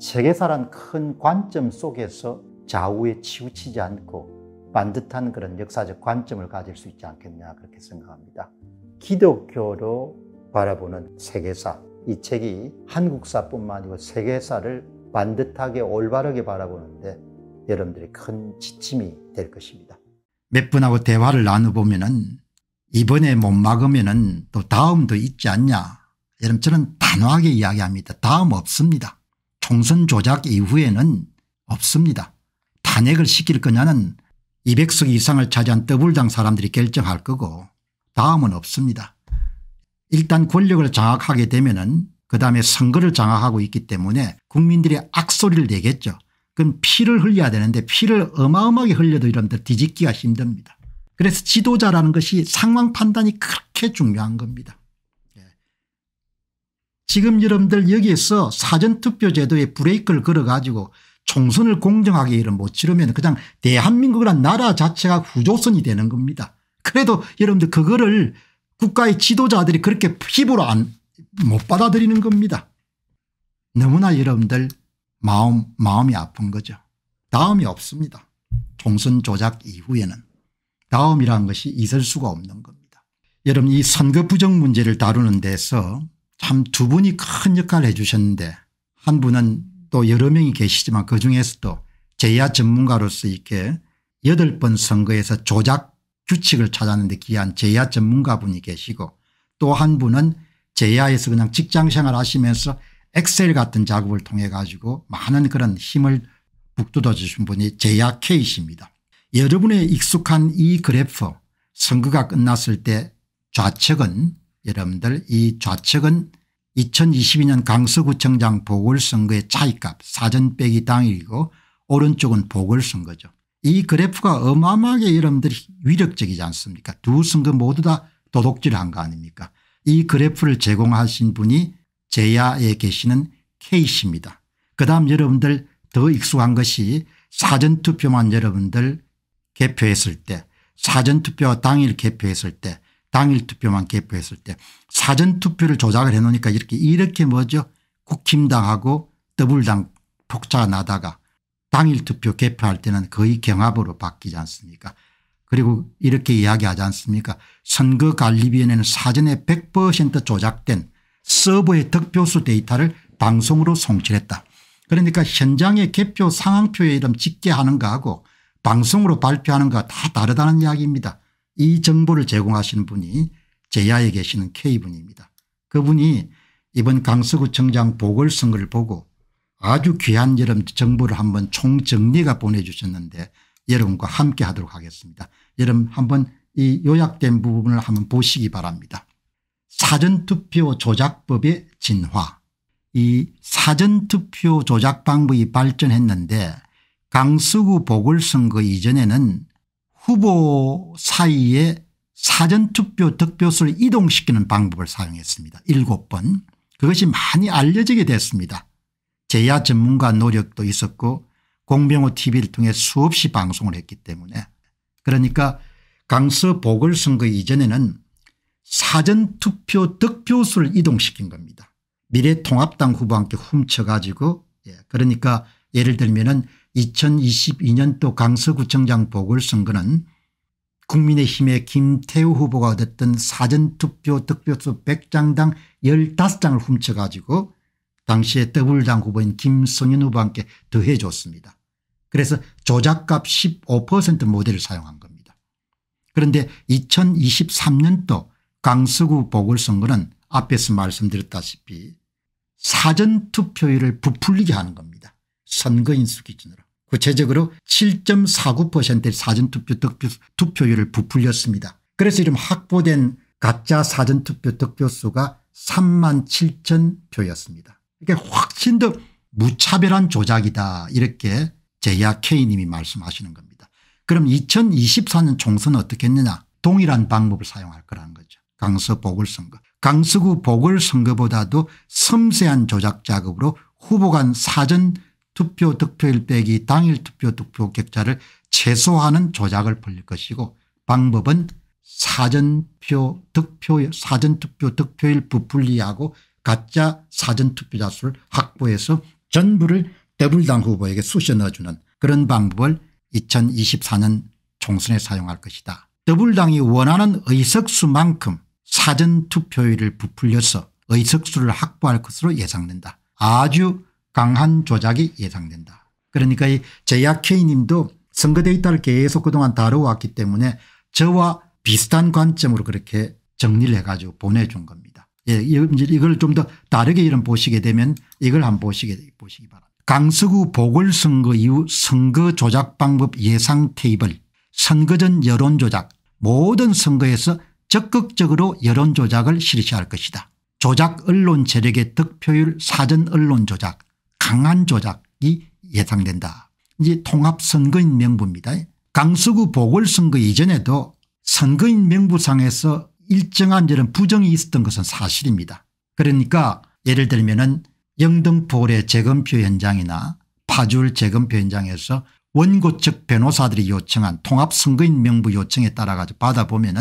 세계사란 큰 관점 속에서 좌우에 치우치지 않고 반듯한 그런 역사적 관점을 가질 수 있지 않겠냐 그렇게 생각합니다. 기독교로 바라보는 세계사 이 책이 한국사뿐만 아니고 세계사를 반듯하게 올바르게 바라보는데 여러분들이 큰 지침이 될 것입니다. 몇 분하고 대화를 나눠보면은 이번에 못 막으면은 또 다음도 있지 않냐. 여러분 저는 단호하게 이야기합니다. 다음 없습니다. 총선 조작 이후에는 없습니다. 탄핵을 시킬 거냐는 200석 이상을 차지한 더블당 사람들이 결정할 거고 다음은 없습니다. 일단 권력을 장악하게 되면 은그 다음에 선거를 장악하고 있기 때문에 국민들이 악소리를 내겠죠. 그건 피를 흘려야 되는데 피를 어마어마하게 흘려도 이런들 뒤집기가 힘듭니다. 그래서 지도자라는 것이 상황 판단이 그렇게 중요한 겁니다. 지금 여러분들 여기에서 사전투표 제도에 브레이크를 걸어 가지고 총선을 공정하게 이를 못 치르면 그냥 대한민국이란 나라 자체가 후조선이 되는 겁니다. 그래도 여러분들 그거를 국가의 지도자들이 그렇게 피부로 안, 못 받아들이는 겁니다. 너무나 여러분들 마음, 마음이 아픈 거죠. 다음이 없습니다. 총선 조작 이후에는 다음이라는 것이 있을 수가 없는 겁니다. 여러분 이 선거 부정 문제를 다루는 데서 참두 분이 큰 역할을 해 주셨는데 한 분은 또 여러 명이 계시지만 그중에서도 제야 전문가로서 이렇게 여덟 번 선거에서 조작 규칙을 찾았는데 기한 제야 전문가분이 계시고 또 한 분은 제야에서 그냥 직장생활 하시면서 엑셀 같은 작업을 통해 가지고 많은 그런 힘을 북돋아 주신 분이 제야 K씨입니다. 여러분의 익숙한 이 그래프 선거가 끝났을 때 좌측은 여러분들 이 좌측은 2022년 강서구청장 보궐선거의 차이값 사전 빼기 당일이고 오른쪽은 보궐선거죠. 이 그래프가 어마어마하게 여러분들이 위력적이지 않습니까 두 선거 모두 다 도둑질한 거 아닙니까 이 그래프를 제공하신 분이 제야에 계시는 케이씨입니다그 다음 여러분들 더 익숙한 것이 사전투표만 여러분들 개표했을 때 사전투표 당일 개표했을 때 당일 투표만 개표했을 때 사전 투표를 조작을 해 놓으니까 이렇게 이렇게 뭐죠 국힘당하고 더블당 폭차가 나다가 당일 투표 개표할 때는 거의 경합으로 바뀌지 않습니까 그리고 이렇게 이야기하지 않습니까 선거관리위원회는 사전에 100% 조작된 서버의 득표수 데이터를 방송으로 송출했다. 그러니까 현장의 개표 상황표에 이름 집계 하는가 하고 방송으로 발표하는가 다 다르다는 이야기입니다. 이 정보를 제공하시는 분이 제야에 계시는 K분입니다. 그분이 이번 강서구청장 보궐선거를 보고 아주 귀한 여름 정보를 한번 총정리가 보내주셨는데 여러분과 함께 하도록 하겠습니다. 여러분 한번 이 요약된 부분을 한번 보시기 바랍니다. 사전투표 조작법의 진화 이 사전투표 조작 방법이 발전했는데 강서구 보궐선거 이전에는 후보 사이에 사전투표 득표수를 이동시키는 방법을 사용했습니다. 일번 그것이 많이 알려지게 됐습니다. 제야 전문가 노력도 있었고 공병호 tv를 통해 수없이 방송을 했기 때문에 그러니까 강서 보궐선거 이전에는 사전투표 득표수를 이동시킨 겁니다. 미래통합당 후보 함께 훔쳐가지고 예 그러니까 예를 들면 은 2022년도 강서구청장 보궐선거는 국민의힘의 김태우 후보가 얻었던 사전투표 득표수 100장당 15장을 훔쳐가지고 당시에 더블당 후보인 김성현 후보와 함께 더해줬습니다. 그래서 조작값 15% 모델을 사용한 겁니다. 그런데 2023년도 강서구 보궐선거는 앞에서 말씀드렸다시피 사전투표율을 부풀리게 하는 겁니다. 선거인수 기준으로. 구체적으로 7.49%의 사전투표 득표율을 부풀렸습니다. 그래서 이름 확보된 가짜 사전투표 득표수가 3만 7천 표였습니다. 이게 훨씬 더 무차별한 조작이다 이렇게 제야 K님이 말씀하시는 겁니다. 그럼 2024년 총선은 어떻게 했느냐 동일한 방법을 사용할 거라는 거죠. 강서 보궐선거. 강서구 보궐선거보다도 섬세한 조작 작업으로 후보 간 사전 투표 득표일 빼기 당일 투표 득표 격차를 최소화하는 조작을 벌릴 것이고 방법은 사전표 득표 사전투표 득표일 부풀리하고 가짜 사전투표자 수를 확보해서 전부를 더블당 후보에게 쑤셔 넣어주는 그런 방법을 2024년 총선에 사용할 것이다. 더블당이 원하는 의석수만큼 사전투표율을 부풀려서 의석수를 확보할 것으로 예상된다. 아주 강한 조작이 예상된다. 그러니까 이 제약K 님도 선거 데이터를 계속 그동안 다뤄왔기 때문에 저와 비슷한 관점으로 그렇게 정리를 해가지고 보내준 겁니다. 예, 이걸 좀 더 다르게 이런 보시게 되면 이걸 한번 보시게, 보시기 바랍니다. 강서구 보궐선거 이후 선거 조작 방법 예상 테이블 선거 전 여론조작 모든 선거에서 적극적으로 여론조작을 실시할 것이다. 조작 언론 재력의 득표율 사전 언론 조작 강한 조작이 예상된다. 이제 통합선거인 명부입니다. 강서구 보궐선거 이전에도 선거인 명부상에서 일정한 이런 부정이 있었던 것은 사실입니다. 그러니까 예를 들면 은 영등포의 재검표 현장이나 파주울 재검표 현장에서 원고 측 변호사들이 요청한 통합선거인 명부 요청에 따라 가지고 받아보면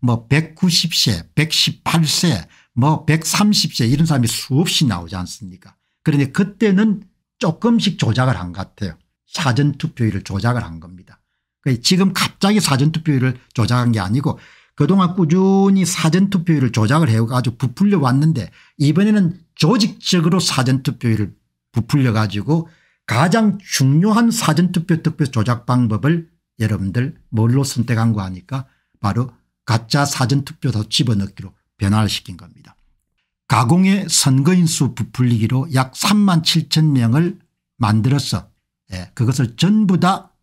은뭐 190세 118세 뭐 130세 뭐 이런 사람이 수없이 나오지 않습니까 그런데 그때는 조금씩 조작을 한 것 같아요. 사전투표율을 조작을 한 겁니다. 그러니까 지금 갑자기 사전투표율을 조작한 게 아니고 그동안 꾸준히 사전투표율을 조작을 해가지고 부풀려 왔는데 이번에는 조직적으로 사전투표율을 부풀려 가지고 가장 중요한 사전투표 투표 조작 방법을 여러분들 뭘로 선택한 거 아니까 바로 가짜 사전투표도 집어넣기로 변화를 시킨 겁니다. 가공의 선거인수 부풀리기로 약 3만 7천 명을 만들어서 예, 그것을 전부 다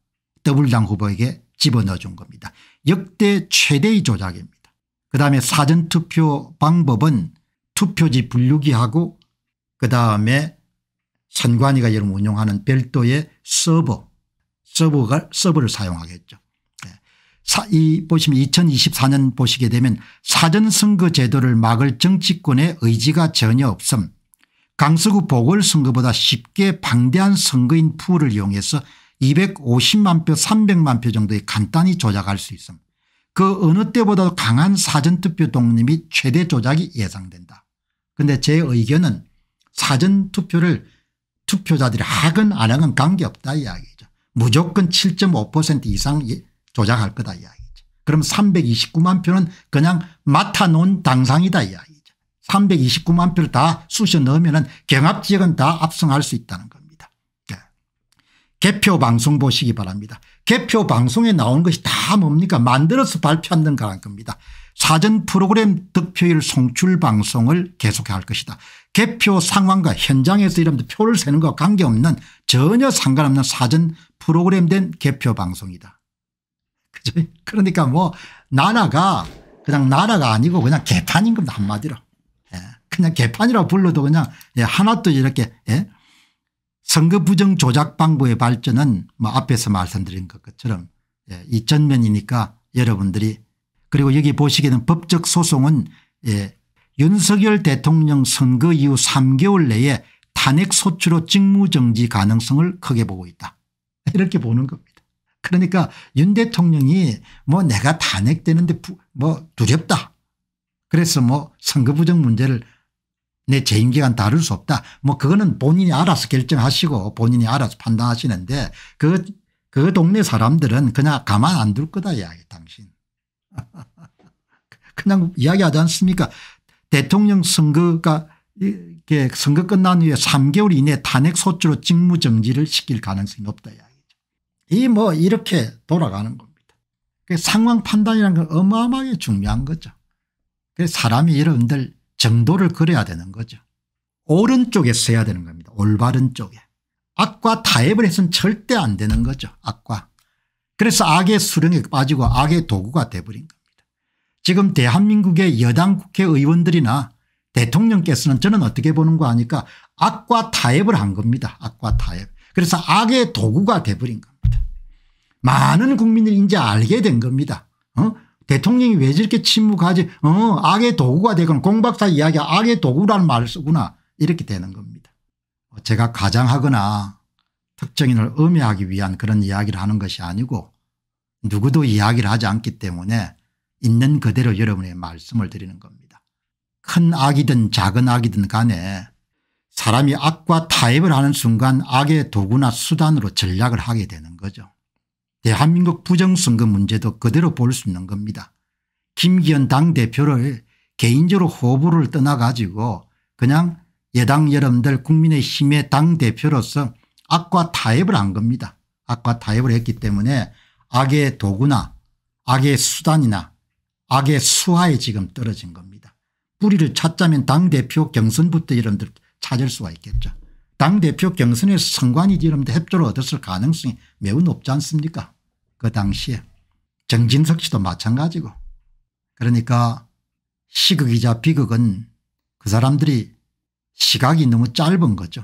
더블당 후보에게 집어넣어 준 겁니다. 역대 최대의 조작입니다. 그다음에 사전투표 방법은 투표지 분류기하고 그다음에 선관위가 여러 운용하는 별도의 서버 서버가, 서버를 사용하겠죠. 이 보시면 2024년 보시게 되면 사전선거 제도를 막을 정치권의 의지가 전혀 없음 강서구 보궐선거보다 쉽게 방대한 선거인 풀을 이용해서 250만 표 300만 표 정도에 간단히 조작할 수 있음 그 어느 때보다도 강한 사전투표 독립 이 최대 조작이 예상된다. 그런데 제 의견은 사전투표를 투표자들이 하건 안 하건 관계없다 이야기죠. 무조건 7.5% 이상 예, 조작할 거다 이야기죠. 그럼 329만 표는 그냥 맡아놓은 당상이다 이야기죠. 329만 표를 다 쑤셔 넣으면 경합지역은 다 압승할 수 있다는 겁니다. 네. 개표 방송 보시기 바랍니다. 개표 방송에 나온 것이 다 뭡니까 만들어서 발표하는 거란 겁니다. 사전 프로그램 득표율 송출 방송을 계속할 것이다. 개표 상황과 현장에서 이러면 표를 세는 것과 관계없는 전혀 상관없는 사전 프로그램된 개표 방송이다. 그러니까 뭐 나라가 그냥 나라가 아니고 그냥 개판인 겁니다 한마디로. 예. 그냥 개판이라고 불러도 그냥 예. 하나도 이렇게 예. 선거 부정 조작 방법의 발전은 뭐 앞에서 말씀드린 것처럼 예, 이 전면이니까 여러분들이 그리고 여기 보시기에는 법적 소송은 예. 윤석열 대통령 선거 이후 3개월 내에 탄핵 소추로 직무정지 가능성을 크게 보고 있다. 이렇게 보는 것. 그러니까 윤 대통령이 뭐 내가 탄핵되는데 뭐 두렵다. 그래서 뭐 선거 부정 문제를 내 재임기간 다룰 수 없다. 뭐 그거는 본인이 알아서 결정하시고 본인이 알아서 판단하시는데 그, 그 동네 사람들은 그냥 가만 안 둘 거다 이야기 당신. 그냥 이야기하지 않습니까 대통령 선거가 이게 선거 끝난 후에 3개월 이내 탄핵소추로 직무정지를 시킬 가능성이 높다. 이야기. 이뭐 이렇게 돌아가는 겁니다. 그 상황 판단이라는 건 어마어마하게 중요한 거죠. 그 사람이 여러분들 정도를 그려야 되는 거죠. 오른쪽에 서야 되는 겁니다. 올바른 쪽에. 악과 타협을 해서는 절대 안 되는 거죠. 악과. 그래서 악의 수령에 빠지고 악의 도구가 돼버린 겁니다. 지금 대한민국의 여당 국회의원들이나 대통령께서는 저는 어떻게 보는 거 아니까 악과 타협을 한 겁니다. 악과 타협. 그래서 악의 도구가 돼버린 겁니다. 많은 국민들이 이제 알게 된 겁니다. 어? 대통령이 왜 저렇게 침묵하지 어 악의 도구가 되거나 공박사 이야기 악의 도구라는 말을 쓰구나 이렇게 되는 겁니다. 뭐 제가 가장하거나 특정인을 음해하기 위한 그런 이야기를 하는 것이 아니고 누구도 이야기를 하지 않기 때문에 있는 그대로 여러분의 말씀을 드리는 겁니다. 큰 악이든 작은 악이든 간에 사람이 악과 타협을 하는 순간 악의 도구나 수단으로 전략을 하게 되는 거죠. 대한민국 예, 부정선거 문제도 그대로 볼 수 있는 겁니다. 김기현 당대표를 개인적으로 호불호를 떠나가지고 그냥 예당 여러분들 국민의힘의 당대표로서 악과 타협을 한 겁니다. 악과 타협을 했기 때문에 악의 도구나 악의 수단이나 악의 수하에 지금 떨어진 겁니다. 뿌리를 찾자면 당대표 경선부터 여러분들 찾을 수가 있겠죠. 당대표 경선에서 선관위 여러분들 협조를 얻었을 가능성이 매우 높지 않습니까 그 당시에 정진석 씨도 마찬가지고 그러니까 시극이자 비극은 그 사람들이 시각이 너무 짧은 거죠.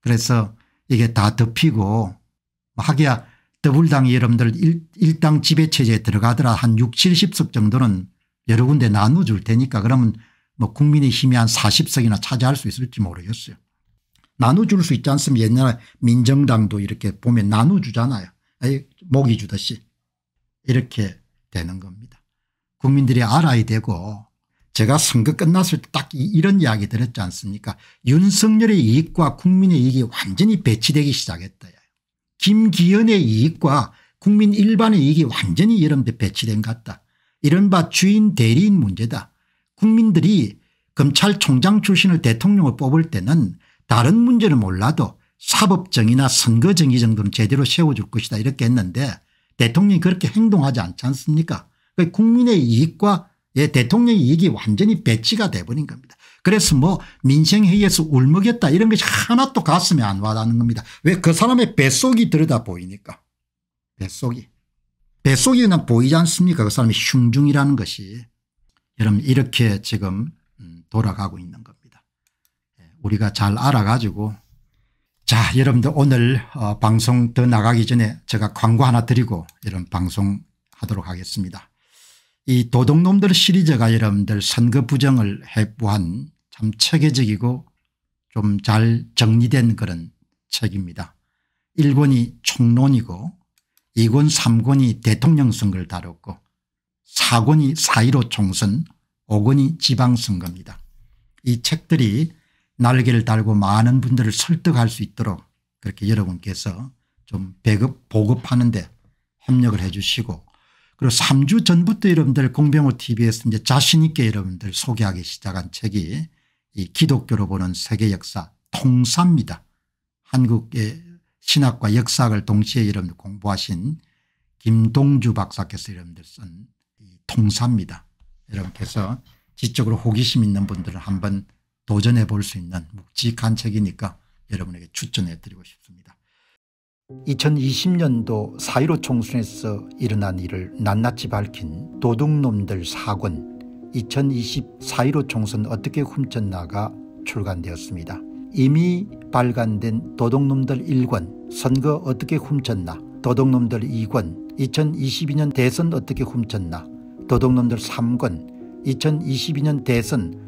그래서 이게 다 덮이고 뭐 하기야 더불당이 여러분들 일, 당 지배체제에 들어가더라 한 6, 70석 정도는 여러 군데 나눠줄 테니까 그러면 뭐 국민의 힘이 한 40석이나 차지할 수 있을지 모르겠어요. 나눠줄 수 있지 않습니까 옛날에 민정당도 이렇게 보면 나눠주잖아요. 목이 주듯이 이렇게 되는 겁니다. 국민들이 알아야 되고 제가 선거 끝났을 때 딱 이런 이야기 들었지 않습니까 윤석열의 이익과 국민의 이익이 완전히 배치되기 시작했다. 김기현의 이익과 국민 일반의 이익이 완전히 여러분 배치된 것 같다. 이른바 주인 대리인 문제다. 국민들이 검찰총장 출신을 대통령을 뽑을 때는 다른 문제는 몰라도 사법정의나 선거정의 정도는 제대로 세워줄 것이다 이렇게 했는데 대통령이 그렇게 행동하지 않지 않습니까 그 국민의 이익과 예, 대통령의 이익이 완전히 배치가 돼버린 겁니다. 그래서 뭐 민생회의에서 울먹였다 이런 것이 하나도 가슴에 안 와닿는 겁니다. 왜 그 사람의 뱃속이 들여다 보이니까 뱃속이 뱃속이 그냥 보이지 않습니까 그 사람의 흉중이라는 것이 여러분 이렇게 지금 음, 돌아가고 있는 겁니다. 예, 우리가 잘 알아가지고 자 여러분들 오늘 어, 방송 더 나가기 전에 제가 광고 하나 드리고 이런 방송 하도록 하겠습니다. 이 도둑놈들 시리즈가 여러분들 선거 부정을 해부한 참 체계적이고 좀 잘 정리된 그런 책입니다. 1권이 총론이고 2권 3권이 대통령 선거를 다뤘고 4권이 4.15 총선 5권이 지방선거입니다. 이 책들이 날개를 달고 많은 분들을 설득할 수 있도록 그렇게 여러분께서 좀 배급 보급하는 데 협력을 해 주시고 그리고 3주 전부터 여러분들 공병호 tv에서 이제 자신 있게 여러분들 소개하기 시작한 책이 이 기독교로 보는 세계 역사 통사입니다. 한국의 신학과 역사학을 동시에 여러분들 공부하신 김동주 박사께서 여러분들 쓴 통사입니다. 여러분께서 지적으로 호기심 있는 분들은 한번 도전해 볼 수 있는 묵직한 책이니까 여러분에게 추천해 드리고 싶습니다. 2020년도 4.15 총선에서 일어난 일을 낱낱이 밝힌 도둑놈들 4권 2020 4.15 총선 어떻게 훔쳤나가 출간되었습니다. 이미 발간된 도둑놈들 1권 선거 어떻게 훔쳤나 도둑놈들 2권 2022년 대선 어떻게 훔쳤나 도둑놈들 3권 2022년 대선